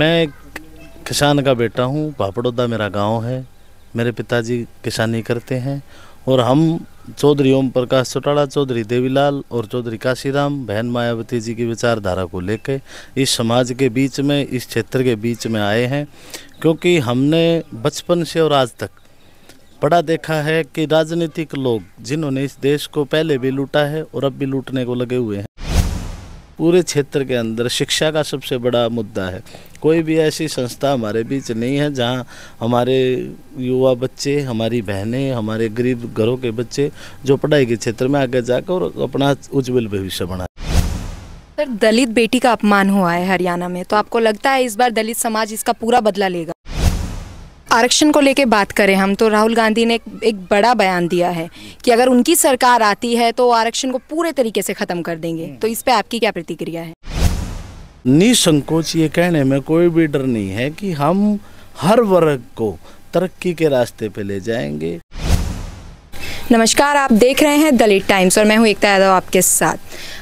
मैं किसान का बेटा हूँ भापड़ोदा मेरा गांव है मेरे पिताजी किसानी करते हैं और हम चौधरी ओम प्रकाश चौटाला चौधरी देवीलाल और चौधरी काशीराम बहन मायावती जी की विचारधारा को लेकर इस समाज के बीच में इस क्षेत्र के बीच में आए हैं क्योंकि हमने बचपन से और आज तक पढ़ा देखा है कि राजनीतिक लोग जिन्होंने इस देश को पहले भी लूटा है और अब भी लूटने को लगे हुए हैं पूरे क्षेत्र के अंदर शिक्षा का सबसे बड़ा मुद्दा है कोई भी ऐसी संस्था हमारे बीच नहीं है जहां हमारे युवा बच्चे हमारी बहनें हमारे गरीब घरों के बच्चे जो पढ़ाई के क्षेत्र में आगे जाकर अपना उज्जवल भविष्य बनाए सर दलित बेटी का अपमान हुआ है हरियाणा में तो आपको लगता है इस बार दलित समाज इसका पूरा बदला लेगा आरक्षण को लेके बात करें हम तो राहुल गांधी ने एक बड़ा बयान दिया है कि अगर उनकी सरकार आती है तो आरक्षण को पूरे तरीके से ख़त्म कर देंगे तो इस पे आपकी क्या प्रतिक्रिया है निसंकोच ये कहने में कोई भी डर नहीं है कि हम हर वर्ग को तरक्की के रास्ते पे ले जाएंगे नमस्कार आप देख रहे हैं दलित टाइम्स और मैं हूं एकता यादव आपके साथ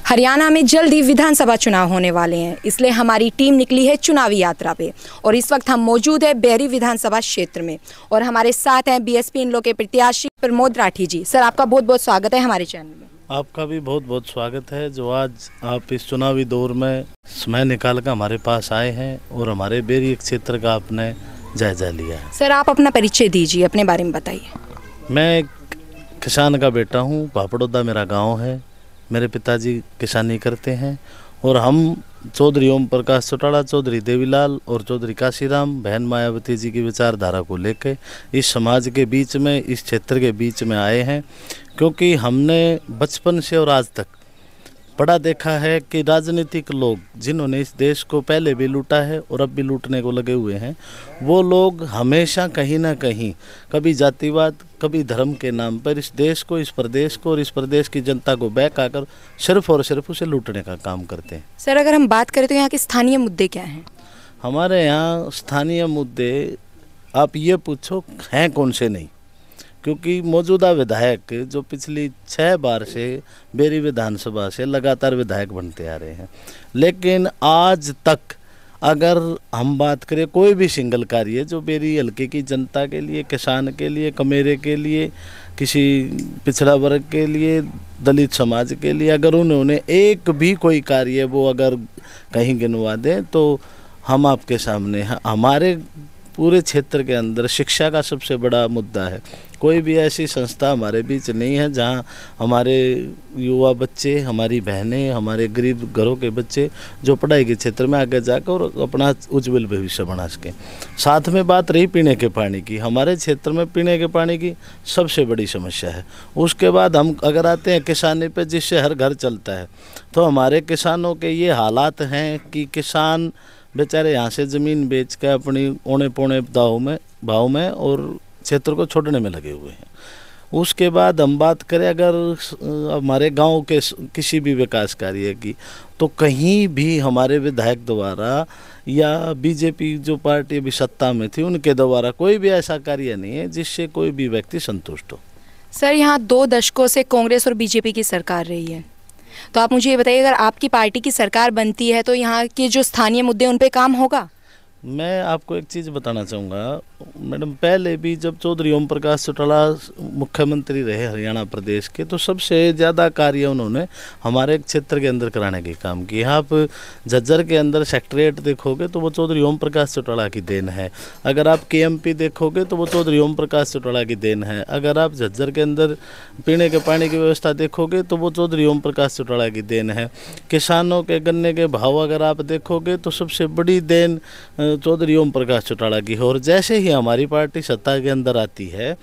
हरियाणा में जल्द ही विधानसभा चुनाव होने वाले हैं इसलिए हमारी टीम निकली है चुनावी यात्रा पे और इस वक्त हम मौजूद है बेहरी विधानसभा क्षेत्र में और हमारे साथ हैं बीएसपी इन लोग के प्रत्याशी प्रमोद राठी जी सर आपका बहुत बहुत स्वागत है हमारे चैनल में आपका भी बहुत बहुत स्वागत है जो आज आप इस चुनावी दौर में समय निकाल कर हमारे पास आए हैं और हमारे बेरी क्षेत्र का आपने जायजा लिया सर आप अपना परिचय दीजिए अपने बारे में बताइए मैं एक किसान का बेटा हूँ पापड़ोदा मेरा गांव है मेरे पिताजी किसानी करते हैं और हम चौधरी ओम प्रकाश चौटाला चौधरी देवीलाल और चौधरी काशीराम बहन मायावती जी की विचारधारा को लेकर इस समाज के बीच में इस क्षेत्र के बीच में आए हैं क्योंकि हमने बचपन से और आज तक पढ़ा देखा है कि राजनीतिक लोग जिन्होंने इस देश को पहले भी लूटा है और अब भी लूटने को लगे हुए हैं वो लोग हमेशा कहीं ना कहीं कभी जातिवाद कभी धर्म के नाम पर इस देश को इस प्रदेश को और इस प्रदेश की जनता को बैक आकर सिर्फ और सिर्फ उसे लूटने का काम करते हैं सर अगर हम बात करें तो यहाँ के स्थानीय मुद्दे क्या हैं हमारे यहाँ स्थानीय मुद्दे आप ये पूछो हैं कौन से नहीं क्योंकि मौजूदा विधायक जो पिछली छः बार से बेरी विधानसभा से लगातार विधायक बनते आ रहे हैं लेकिन आज तक अगर हम बात करें कोई भी सिंगल कार्य जो बेरी हल्के की जनता के लिए किसान के लिए कमेरे के लिए किसी पिछड़ा वर्ग के लिए दलित समाज के लिए अगर उन्होंने एक भी कोई कार्य वो अगर कहीं गिनवा दें तो हम आपके सामने हमारे पूरे क्षेत्र के अंदर शिक्षा का सबसे बड़ा मुद्दा है कोई भी ऐसी संस्था हमारे बीच नहीं है जहां हमारे युवा बच्चे हमारी बहनें हमारे गरीब घरों के बच्चे जो पढ़ाई के क्षेत्र में आगे जाकर और अपना उज्जवल भविष्य बना सकें साथ में बात रही पीने के पानी की हमारे क्षेत्र में पीने के पानी की सबसे बड़ी समस्या है उसके बाद हम अगर आते हैं किसानी पर जिससे हर घर चलता है तो हमारे किसानों के ये हालात हैं कि किसान बेचारे यहाँ से ज़मीन बेच कर अपनी ओने पौने दाव में भाव में और क्षेत्र को छोड़ने में लगे हुए हैं उसके बाद हम बात करें अगर हमारे गांव के किसी भी विकास कार्य की तो कहीं भी हमारे विधायक द्वारा या बीजेपी जो पार्टी अभी सत्ता में थी उनके द्वारा कोई भी ऐसा कार्य नहीं है जिससे कोई भी व्यक्ति संतुष्ट हो सर यहाँ दो दशकों से कांग्रेस और बीजेपी की सरकार रही है तो आप मुझे ये बताइए अगर आपकी पार्टी की सरकार बनती है तो यहाँ के जो स्थानीय मुद्दे उन पर काम होगा मैं आपको एक चीज़ बताना चाहूँगा मैडम पहले भी जब चौधरी ओम प्रकाश चौटाला मुख्यमंत्री रहे हरियाणा प्रदेश के तो सबसे ज़्यादा कार्य उन्होंने हमारे क्षेत्र के अंदर कराने के काम किए आप झज्जर के अंदर सेक्ट्रेट देखोगे तो वो चौधरी ओम प्रकाश चौटाला की देन है अगर आप के देखोगे तो वो चौधरी ओम प्रकाश चौटाला की देन है अगर आप झज्जर के अंदर पीने के पानी की व्यवस्था देखोगे तो वो चौधरी ओम प्रकाश चौटाला की देन है किसानों के गन्ने के भाव अगर आप देखोगे तो सबसे बड़ी देन चौधरी ओम प्रकाश चौटाला की है और जैसे ही हमारी पार्टी सत्ता के अंदर आती है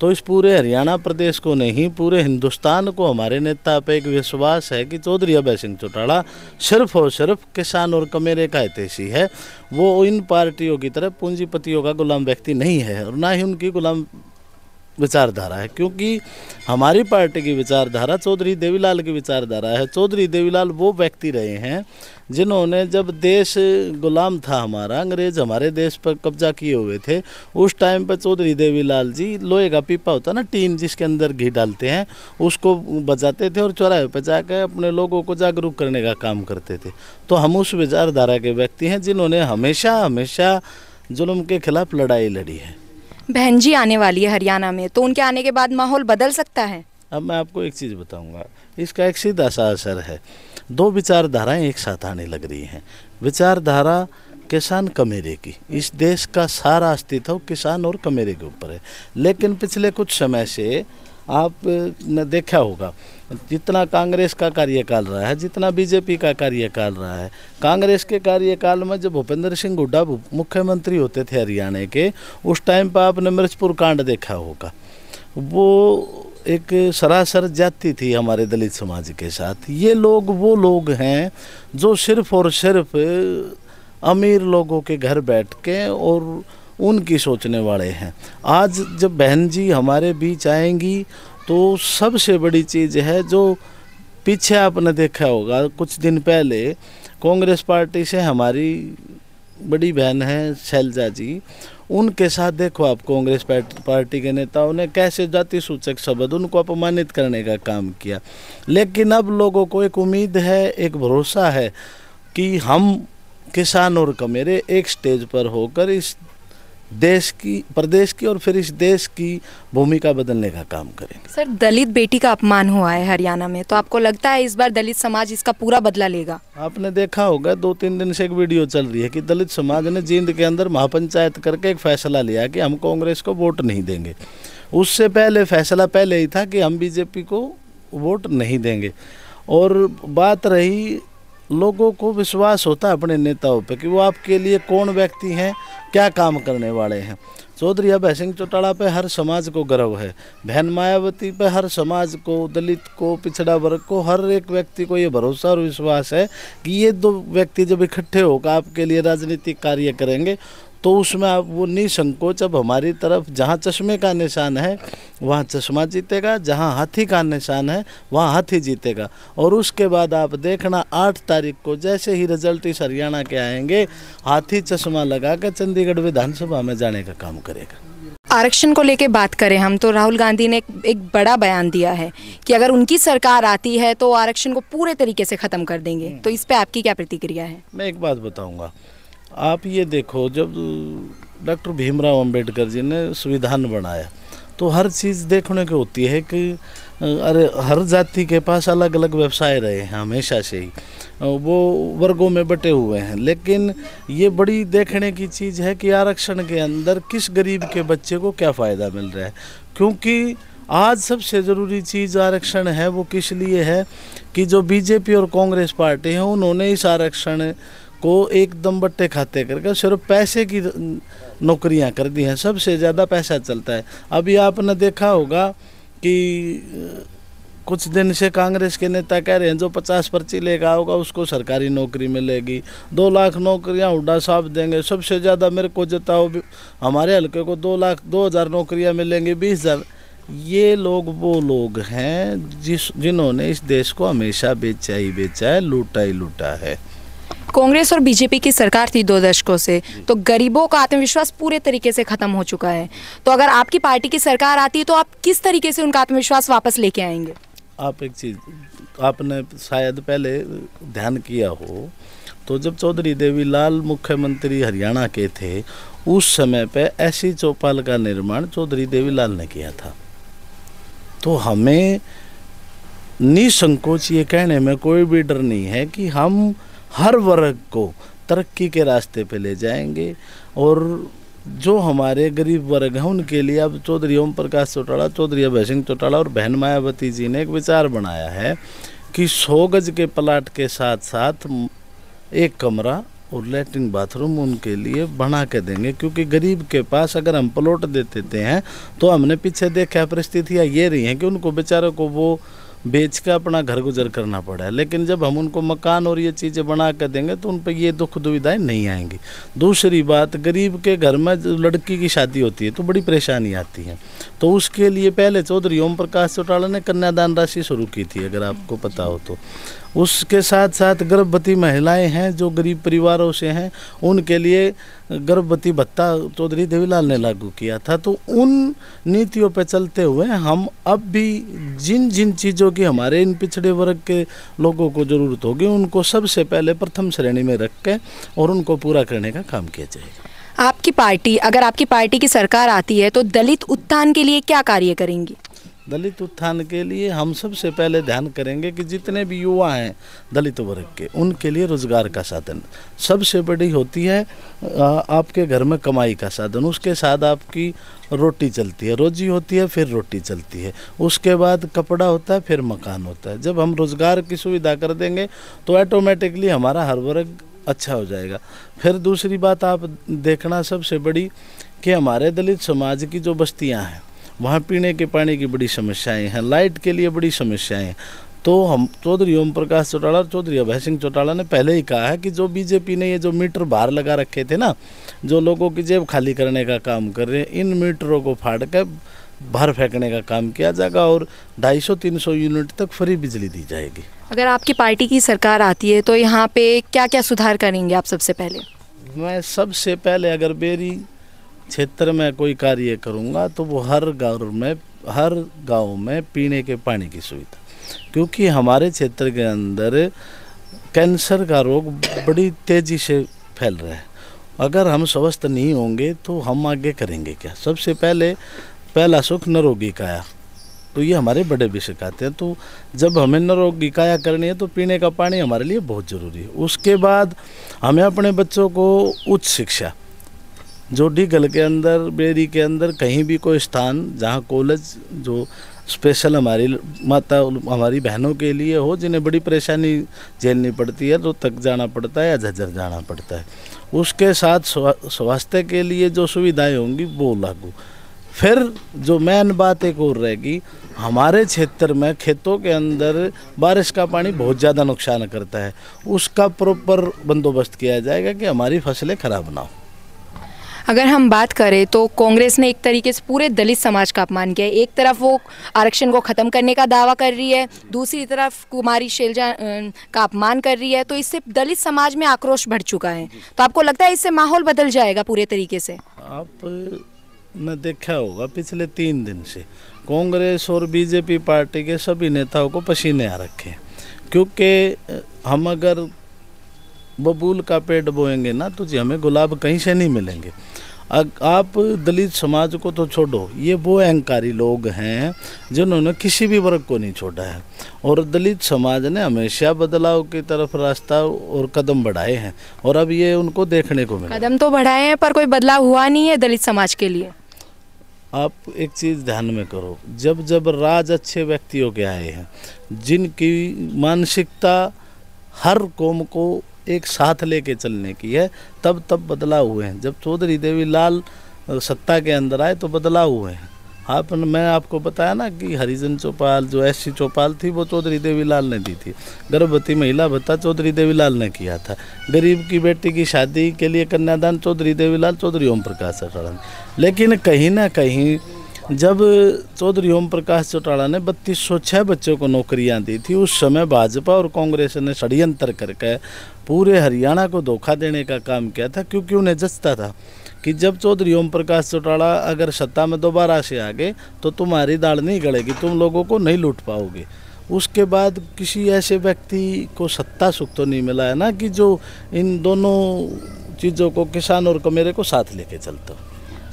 तो इस पूरे हरियाणा प्रदेश को नहीं पूरे हिंदुस्तान को हमारे नेता पे एक विश्वास है कि चौधरी अभय सिंह चौटाला सिर्फ और सिर्फ किसान और कमेरे का हितेशी है वो इन पार्टियों की तरह पूंजीपतियों का गुलाम व्यक्ति नहीं है और ना ही उनकी गुलाम विचारधारा है क्योंकि हमारी पार्टी की विचारधारा चौधरी देवीलाल की विचारधारा है चौधरी देवीलाल वो व्यक्ति रहे हैं जिन्होंने जब देश गुलाम था हमारा अंग्रेज हमारे देश पर कब्जा किए हुए थे उस टाइम पर चौधरी देवीलाल जी लोहे का पीपा होता ना टीन जिसके अंदर घी डालते हैं उसको बजाते थे और चौराहे पर जाकर अपने लोगों को जागरूक करने का काम करते थे तो हम उस विचारधारा के व्यक्ति हैं जिन्होंने हमेशा हमेशा जुल्म के खिलाफ लड़ाई लड़ी है बहन जी आने वाली है हरियाणा में तो उनके आने के बाद माहौल बदल सकता है अब मैं आपको एक चीज़ बताऊंगा इसका एक सीधा सा असर है दो विचारधाराएं एक साथ आने लग रही हैं विचारधारा किसान कमेरे की इस देश का सारा अस्तित्व किसान और कमेरे के ऊपर है लेकिन पिछले कुछ समय से आपने देखा होगा जितना कांग्रेस का कार्यकाल रहा है जितना बीजेपी का कार्यकाल रहा है कांग्रेस के कार्यकाल में जब भूपेंद्र सिंह हुड्डा मुख्यमंत्री होते थे हरियाणा के उस टाइम पर आपने मिर्चपुर कांड देखा होगा वो एक सरासर जाति थी हमारे दलित समाज के साथ ये लोग वो लोग हैं जो सिर्फ और सिर्फ अमीर लोगों के घर बैठ के और उनकी सोचने वाले हैं आज जब बहन जी हमारे बीच आएंगी तो सबसे बड़ी चीज़ है जो पीछे आपने देखा होगा कुछ दिन पहले कांग्रेस पार्टी से हमारी बड़ी बहन है शैलजा जी उनके साथ देखो आप कांग्रेस पार्टी के नेताओं ने कैसे जाति सूचक शब्द उनको अपमानित करने का काम किया लेकिन अब लोगों को एक उम्मीद है एक भरोसा है कि हम किसान और कमेरे एक स्टेज पर होकर इस देश की प्रदेश की और फिर इस देश की भूमिका बदलने का काम करेंगे सर दलित बेटी का अपमान हुआ है हरियाणा में तो आपको लगता है इस बार दलित समाज इसका पूरा बदला लेगा आपने देखा होगा दो तीन दिन से एक वीडियो चल रही है कि दलित समाज ने जींद के अंदर महापंचायत करके एक फैसला लिया कि हम कांग्रेस को वोट नहीं देंगे उससे पहले फैसला पहले ही था कि हम बीजेपी को वोट नहीं देंगे और बात रही लोगों को विश्वास होता है अपने नेताओं पे कि वो आपके लिए कौन व्यक्ति हैं क्या काम करने वाले हैं चौधरी अभय सिंह चौटाला पे हर समाज को गर्व है बहन मायावती पे हर समाज को दलित को पिछड़ा वर्ग को हर एक व्यक्ति को ये भरोसा और विश्वास है कि ये दो व्यक्ति जब इकट्ठे होकर आपके लिए राजनीतिक कार्य करेंगे तो उसमें आप वो निसंकोच अब हमारी तरफ जहाँ चश्मे का निशान है वहाँ चश्मा जीतेगा जहाँ हाथी का निशान है वहाँ हाथी जीतेगा और उसके बाद आप देखना आठ तारीख को जैसे ही रिजल्ट इस हरियाणा के आएंगे हाथी चश्मा लगा कर चंडीगढ़ विधानसभा में जाने का काम करेगा आरक्षण को लेके बात करें हम तो राहुल गांधी ने एक बड़ा बयान दिया है कि अगर उनकी सरकार आती है तो आरक्षण को पूरे तरीके से ख़त्म कर देंगे हम्म। तो इस पर आपकी क्या प्रतिक्रिया है मैं एक बात बताऊंगा आप ये देखो जब डॉक्टर भीमराव अंबेडकर जी ने संविधान बनाया तो हर चीज़ देखने को होती है कि अरे हर जाति के पास अलग अलग व्यवसाय रहे हैं हमेशा से ही वो वर्गों में बटे हुए हैं लेकिन ये बड़ी देखने की चीज़ है कि आरक्षण के अंदर किस गरीब के बच्चे को क्या फ़ायदा मिल रहा है क्योंकि आज सबसे ज़रूरी चीज़ आरक्षण है वो किस लिए है कि जो बीजेपी और कांग्रेस पार्टी है उन्होंने इस आरक्षण को एकदम बट्टे खाते करके सिर्फ पैसे की नौकरियां कर दी हैं सबसे ज़्यादा पैसा चलता है अभी आपने देखा होगा कि कुछ दिन से कांग्रेस के नेता कह रहे हैं जो पचास पर्ची लेकर आओगा उसको सरकारी नौकरी मिलेगी दो लाख नौकरियां हुडा साहब देंगे सबसे ज़्यादा मेरे को जताओ हमारे हल्के को दो लाख दो हज़ार नौकरियाँ मिलेंगी बीस हज़ार ये लोग वो लोग हैं जिस जिन्होंने इस देश को हमेशा बेचा ही बेचा है लूटा ही लूटा है कांग्रेस और बीजेपी की सरकार थी दो दशकों से तो गरीबों का आत्मविश्वास पूरे तरीके से खत्म हो चुका है तो अगर आपकी पार्टी की सरकार आती है तो आप किस तरीके से उनका आत्मविश्वास वापस लेके आएंगे आप एक चीज आपने शायद पहले ध्यान किया हो तो जब चौधरी देवी लाल मुख्यमंत्री हरियाणा के थे उस समय पे ऐसी चौपाल का निर्माण चौधरी देवी लाल ने किया था तो हमें निसंकोच ये कहने में कोई भी डर नहीं है कि हम हर वर्ग को तरक्की के रास्ते पे ले जाएंगे और जो हमारे गरीब वर्ग हैं उनके लिए अब चौधरी ओम प्रकाश चौटाला चौधरी अभय सिंह चौटाला और बहन मायावती जी ने एक विचार बनाया है कि सौ गज के प्लाट के साथ साथ एक कमरा और लेटरिन बाथरूम उनके लिए बना के देंगे क्योंकि गरीब के पास अगर हम प्लॉट दे देते हैं तो हमने पीछे देखा परिस्थितियाँ ये रही हैं कि उनको बेचारों को वो बेच कर अपना घर गुजर करना पड़ा है लेकिन जब हम उनको मकान और ये चीज़ें बना कर देंगे तो उन पर ये दुख दुविधाएँ नहीं आएंगी दूसरी बात गरीब के घर में लड़की की शादी होती है तो बड़ी परेशानी आती है तो उसके लिए पहले चौधरी ओम प्रकाश चौटाला ने कन्यादान राशि शुरू की थी अगर आपको पता हो तो उसके साथ साथ गर्भवती महिलाएं हैं जो गरीब परिवारों से हैं उनके लिए गर्भवती भत्ता चौधरी देवीलाल ने लागू किया था तो उन नीतियों पर चलते हुए हम अब भी जिन जिन चीज़ों की हमारे इन पिछड़े वर्ग के लोगों को ज़रूरत होगी उनको सबसे पहले प्रथम श्रेणी में रख के और उनको पूरा करने का काम किया जाएगा आपकी पार्टी अगर आपकी पार्टी की सरकार आती है तो दलित उत्थान के लिए क्या कार्य करेंगी दलित उत्थान के लिए हम सबसे पहले ध्यान करेंगे कि जितने भी युवा हैं दलित वर्ग के उनके लिए रोजगार का साधन सबसे बड़ी होती है आपके घर में कमाई का साधन उसके साथ आपकी रोटी चलती है रोजी होती है फिर रोटी चलती है उसके बाद कपड़ा होता है फिर मकान होता है जब हम रोज़गार की सुविधा कर देंगे तो ऑटोमेटिकली हमारा हर वर्ग अच्छा हो जाएगा फिर दूसरी बात आप देखना सबसे बड़ी कि हमारे दलित समाज की जो बस्तियां हैं वहाँ पीने के पानी की बड़ी समस्याएं हैं लाइट के लिए बड़ी समस्याएं हैं तो हम चौधरी ओम प्रकाश चौटाला और चौधरी अभय सिंह चौटाला ने पहले ही कहा है कि जो बीजेपी ने ये जो मीटर बाहर लगा रखे थे ना जो लोगों की जेब खाली करने का काम कर रहे हैं इन मीटरों को फाड़ कर बाहर फेंकने का काम किया जाएगा और 250-300 यूनिट तक फ्री बिजली दी जाएगी अगर आपकी पार्टी की सरकार आती है तो यहाँ पे क्या क्या सुधार करेंगे आप सबसे पहले मैं सबसे पहले अगर बेरी क्षेत्र में कोई कार्य करूँगा तो वो हर गाँव में हर गाँव में पीने के पानी की सुविधा क्योंकि हमारे क्षेत्र के अंदर कैंसर का रोग बड़ी तेज़ी से फैल रहा है अगर हम स्वस्थ नहीं होंगे तो हम आगे करेंगे क्या सबसे पहले पहला सुख नरोगी काया तो ये हमारे बड़े भी सिखाते हैं तो जब हमें नरोगी काया करनी है तो पीने का पानी हमारे लिए बहुत ज़रूरी है उसके बाद हमें अपने बच्चों को उच्च शिक्षा जो डीगल के अंदर बेरी के अंदर कहीं भी कोई स्थान जहाँ कॉलेज जो स्पेशल हमारी माता हमारी बहनों के लिए हो जिन्हें बड़ी परेशानी झेलनी पड़ती है रोहतक तो जाना पड़ता है या झज्जर जाना पड़ता है उसके साथ स्वास्थ्य के लिए जो सुविधाएं होंगी वो लागू फिर जो मेन बात एक और रहेगी हमारे क्षेत्र में खेतों के अंदर बारिश का पानी बहुत ज़्यादा नुकसान करता है उसका प्रॉपर बंदोबस्त किया जाएगा कि हमारी फसलें खराब ना हो अगर हम बात करें तो कांग्रेस ने एक तरीके से पूरे दलित समाज का अपमान किया है एक तरफ वो आरक्षण को ख़त्म करने का दावा कर रही है दूसरी तरफ कुमारी शैलजा का अपमान कर रही है तो इससे दलित समाज में आक्रोश बढ़ चुका है तो आपको लगता है इससे माहौल बदल जाएगा पूरे तरीके से आप ने देखा होगा पिछले तीन दिन से कांग्रेस और बीजेपी पार्टी के सभी नेताओं को पसीने आ रखे हैं क्योंकि हम अगर बबूल का पेड़ बोएंगे ना तो जी हमें गुलाब कहीं से नहीं मिलेंगे आप दलित समाज को तो छोड़ो ये वो अहंकारी लोग हैं जिन्होंने किसी भी वर्ग को नहीं छोड़ा है और दलित समाज ने हमेशा बदलाव की तरफ रास्ता और कदम बढ़ाए हैं और अब ये उनको देखने को मिला कदम तो बढ़ाए हैं पर कोई बदलाव हुआ नहीं है दलित समाज के लिए आप एक चीज़ ध्यान में करो जब जब राज अच्छे व्यक्तियों के आए हैं जिनकी मानसिकता हर कौम को एक साथ लेके चलने की है तब तब बदलाव हुए हैं जब चौधरी देवी लाल सत्ता के अंदर आए तो बदलाव हुए हैं आप हाँ, मैं आपको बताया ना कि हरिजन चौपाल जो एस सी चौपाल थी वो चौधरी देवीलाल ने दी थी गर्भवती महिला भत्ता चौधरी देवीलाल ने किया था गरीब की बेटी की शादी के लिए कन्यादान चौधरी देवीलाल चौधरी ओम प्रकाश चौटाला लेकिन कहीं ना कहीं जब चौधरी ओम प्रकाश चौटाला ने बत्तीस बच्चों को नौकरियाँ दी थी उस समय भाजपा और कांग्रेस ने षड्यंत्र करके पूरे हरियाणा को धोखा देने का काम किया था क्योंकि उन्हें जचता था कि जब चौधरी ओम प्रकाश चौटाला अगर सत्ता में दोबारा से आ गए तो तुम्हारी दाल नहीं गड़ेगी तुम लोगों को नहीं लूट पाओगे उसके बाद किसी ऐसे व्यक्ति को सत्ता सुख तो नहीं मिला है ना कि जो इन दोनों चीज़ों को किसान और कमेरे को साथ लेके चलता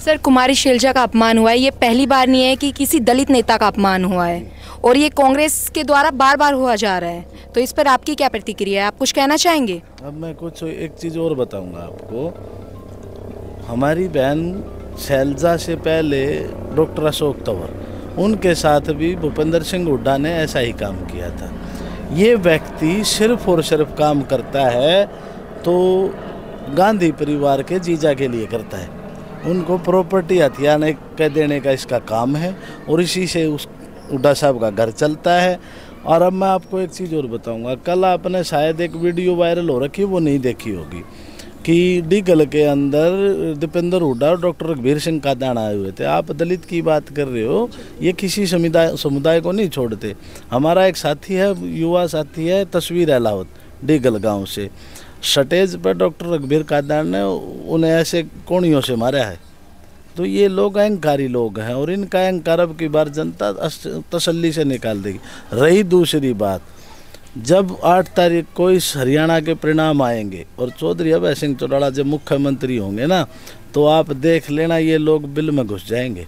सर कुमारी शैलजा का अपमान हुआ है ये पहली बार नहीं है कि किसी दलित नेता का अपमान हुआ है और ये कांग्रेस के द्वारा बार बार हुआ जा रहा है तो इस पर आपकी क्या प्रतिक्रिया है आप कुछ कहना चाहेंगे अब मैं कुछ एक चीज़ और बताऊंगा आपको हमारी बहन शैलजा से पहले डॉक्टर अशोक तंवर उनके साथ भी भूपेंद्र सिंह हुड्डा ने ऐसा ही काम किया था ये व्यक्ति सिर्फ और सिर्फ काम करता है तो गांधी परिवार के जीजा के लिए करता है उनको प्रॉपर्टी हथियाने के देने का इसका काम है और इसी से उस हुड्डा साहब का घर चलता है और अब मैं आपको एक चीज़ और बताऊंगा कल आपने शायद एक वीडियो वायरल हो रखी वो नहीं देखी होगी कि डीगल के अंदर दीपेंद्र हुडा और डॉक्टर रघबीर सिंह कादाणा आए हुए थे आप दलित की बात कर रहे हो ये किसी समुदाय समुदाय को नहीं छोड़ते हमारा एक साथी है युवा साथी है तस्वीर अलावत डीगल गांव से शटेज पर डॉक्टर रघबीर कादाण ने उन्हें ऐसे कोणियों से मारा है तो ये लोग अहंकारी लोग हैं और इनका अहंकार अब की बार जनता तसल्ली से निकाल देगी रही दूसरी बात जब आठ तारीख को इस हरियाणा के परिणाम आएंगे और चौधरी अभय सिंह चौटाला जब मुख्यमंत्री होंगे ना तो आप देख लेना ये लोग बिल में घुस जाएंगे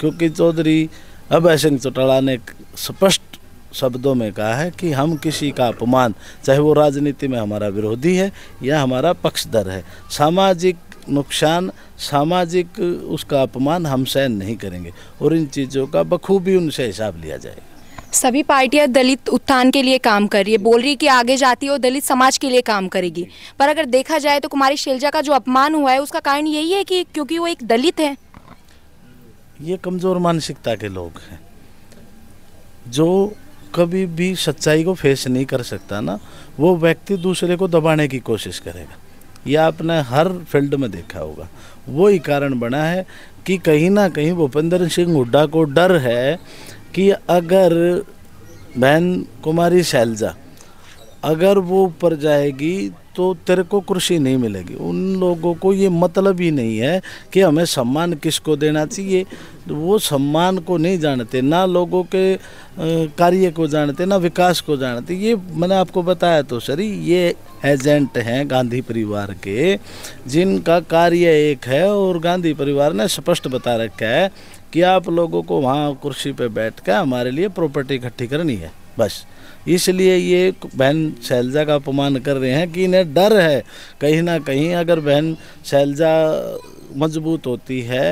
क्योंकि चौधरी अभय सिंह चौटाला ने स्पष्ट शब्दों में कहा है कि हम किसी का अपमान चाहे वो राजनीति में हमारा विरोधी है या हमारा पक्षधर है सामाजिक नुकसान सामाजिक उसका अपमान हम सहन नहीं करेंगे और इन चीज़ों का बखूबी उनसे हिसाब लिया जाएगा सभी पार्टियां दलित उत्थान के लिए काम कर रही है बोल रही है कि आगे जाती है और दलित समाज के लिए काम करेगी पर अगर देखा जाए तो कुमारी शैलजा का जो अपमान हुआ है उसका कारण यही है कि क्योंकि वो एक दलित है ये कमज़ोर मानसिकता के लोग हैं जो कभी भी सच्चाई को फेस नहीं कर सकता ना वो व्यक्ति दूसरे को दबाने की कोशिश करेगा यह आपने हर फील्ड में देखा होगा वो ही कारण बना है कि कहीं ना कहीं भूपेंद्र सिंह हुड्डा को डर है कि अगर बहन कुमारी शैलजा अगर वो ऊपर जाएगी तो तेरे को कुर्सी नहीं मिलेगी उन लोगों को ये मतलब ही नहीं है कि हमें सम्मान किसको देना चाहिए वो सम्मान को नहीं जानते ना लोगों के कार्य को जानते ना विकास को जानते ये मैंने आपको बताया तो सर ये एजेंट हैं गांधी परिवार के जिनका कार्य एक है और गांधी परिवार ने स्पष्ट बता रखा है कि आप लोगों को वहाँ कुर्सी पे बैठ कर हमारे लिए प्रॉपर्टी इकट्ठी करनी है बस इसलिए ये बहन शैलजा का अपमान कर रहे हैं कि इन्हें डर है कहीं ना कहीं अगर बहन शैलजा मजबूत होती है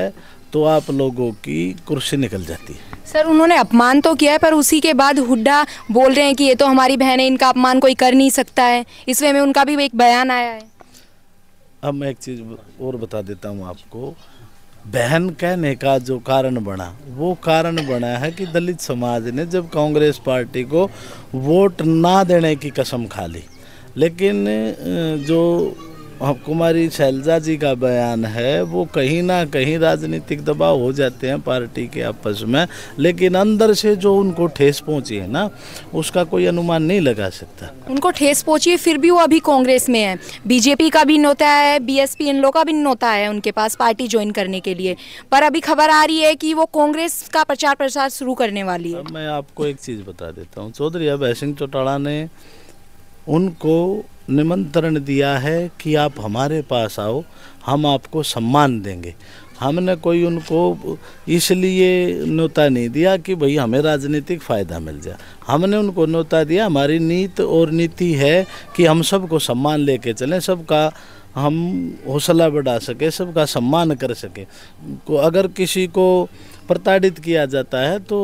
तो आप लोगों की कुर्सी निकल जाती है सर उन्होंने अपमान तो किया है पर उसी के बाद हुड्डा बोल रहे हैं कि ये तो हमारी बहन है इनका अपमान कोई कर नहीं सकता है इस वे में उनका भी एक बयान आया है अब मैं एक चीज़ और बता देता हूँ आपको बहन कहने का जो कारण बना वो कारण बना है कि दलित समाज ने जब कांग्रेस पार्टी को वोट ना देने की कसम खा ली लेकिन जो कुमारी शैलजा जी का बयान है वो कहीं ना कहीं राजनीतिक दबाव हो जाते हैं पार्टी के आपस में लेकिन अंदर से जो उनको ठेस पहुंची है ना उसका कोई अनुमान नहीं लगा सकता उनको ठेस पहुंची है फिर भी वो अभी कांग्रेस में है बीजेपी का भी नोता है बीएसपी इन लोग का भी नोता है उनके पास पार्टी ज्वाइन करने के लिए पर अभी खबर आ रही है कि वो कांग्रेस का प्रचार प्रसार शुरू करने वाली है मैं आपको एक चीज़ बता देता हूँ चौधरी अभय सिंह चौटाला ने उनको निमंत्रण दिया है कि आप हमारे पास आओ हम आपको सम्मान देंगे हमने कोई उनको इसलिए न्योता नहीं दिया कि भाई हमें राजनीतिक फ़ायदा मिल जाए हमने उनको न्योता दिया हमारी नीत और नीति है कि हम सबको सम्मान लेके चलें सबका हम हौसला बढ़ा सके सबका सम्मान कर सके को अगर किसी को प्रताड़ित किया जाता है तो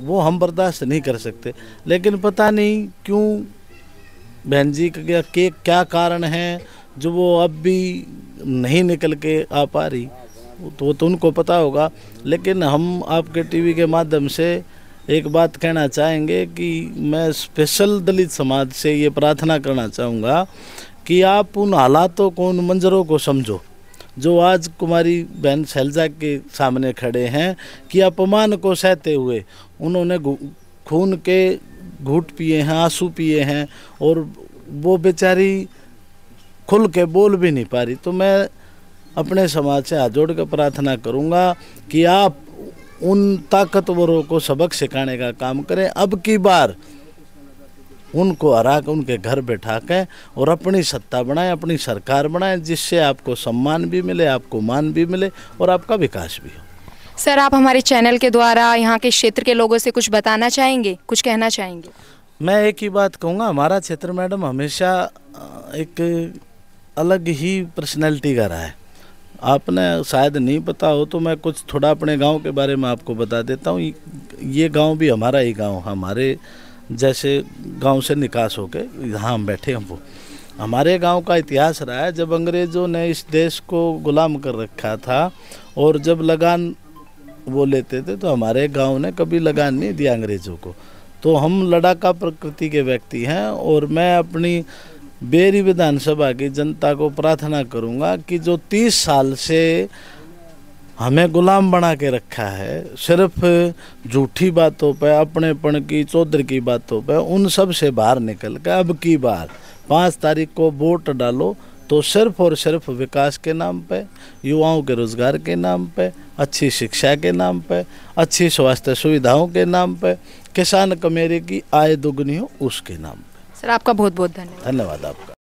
वो हम बर्दाश्त नहीं कर सकते लेकिन पता नहीं क्यों बहन जी के क्या कारण है जो वो अब भी नहीं निकल के आ पा रही तो वो तो उनको पता होगा लेकिन हम आपके टीवी के माध्यम से एक बात कहना चाहेंगे कि मैं स्पेशल दलित समाज से ये प्रार्थना करना चाहूँगा कि आप उन हालातों को उन मंजरों को समझो जो आज कुमारी बहन शैलजा के सामने खड़े हैं कि अपमान को सहते हुए उन्होंने खून के घूट पिए हैं आंसू पिए हैं और वो बेचारी खुल के बोल भी नहीं पा रही तो मैं अपने समाज से हाथ जोड़ कर प्रार्थना करूँगा कि आप उन ताकतवरों को सबक सिखाने का काम करें अब की बार उनको हरा कर उनके घर बैठा के और अपनी सत्ता बनाएं अपनी सरकार बनाएं जिससे आपको सम्मान भी मिले आपको मान भी मिले और आपका विकास भी हो सर आप हमारे चैनल के द्वारा यहाँ के क्षेत्र के लोगों से कुछ बताना चाहेंगे कुछ कहना चाहेंगे मैं एक ही बात कहूँगा हमारा क्षेत्र मैडम हमेशा एक अलग ही पर्सनैलिटी का रहा है आपने शायद नहीं पता हो तो मैं कुछ थोड़ा अपने गांव के बारे में आपको बता देता हूँ ये गांव भी हमारा ही गांव हमारे जैसे गांव से निकास होके यहाँ हम बैठे हम वो हमारे गांव का इतिहास रहा है जब अंग्रेज़ों ने इस देश को गुलाम कर रखा था और जब लगान वो लेते थे तो हमारे गांव ने कभी लगान नहीं दिया अंग्रेज़ों को तो हम लड़ाका प्रकृति के व्यक्ति हैं और मैं अपनी बेरी विधानसभा की जनता को प्रार्थना करूंगा कि जो तीस साल से हमें गुलाम बना के रखा है सिर्फ झूठी बातों पर अपनेपण की चौधरी की बातों पर उन सब से बाहर निकल कर अब की बार पाँच तारीख को वोट डालो तो सिर्फ और सिर्फ विकास के नाम पे युवाओं के रोज़गार के नाम पे अच्छी शिक्षा के नाम पे अच्छी स्वास्थ्य सुविधाओं के नाम पे किसान कमेरे की आय दोगुनी हो उसके नाम पे सर आपका बहुत बहुत धन्यवाद धन्यवाद आपका